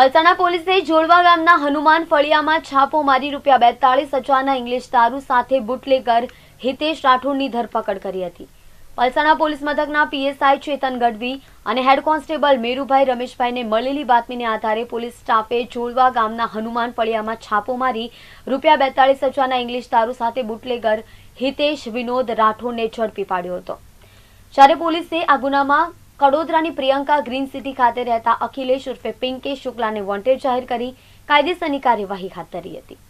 પલસાણા પોલીસે જોડવા ગામના હનુમાન ફળિયામાં છાપો મારી રૂપિયા બેતાલીસ હજારના ઇંગ્લિશ દારૂ સાથે બુટલેગર હિતેશ રાઠોડની ધરપકડ કરી હતી પલસાણા પોલીસ મથકના પીએસઆઈ ચેતન ગઢવી અને હેડ કોન્સ્ટેબલ મેરુભાઈ રમેશભાઈને મળેલી બાતમીને આધારે પોલીસ સ્ટાફે જોડવા ગામના હનુમાન ફળિયામાં છાપો મારી રૂપિયા બેતાલીસ હજારના ઇંગ્લિશ દારૂ સાથે બુટલેગર હિતેશ વિનોદ રાઠોડને ઝડપી પાડ્યો હતો જ્યારે પોલીસે આ ગુનામાં કડોદરાની પ્રિયંકા ગ્રીન સિટી ખાતે રહેતા અખિલેશ ઉર્ફે પિંકે શુક્લાને વોન્ટેડ જાહેર કરી કાયદેસરની કાર્યવાહી હાથ ધરી હતી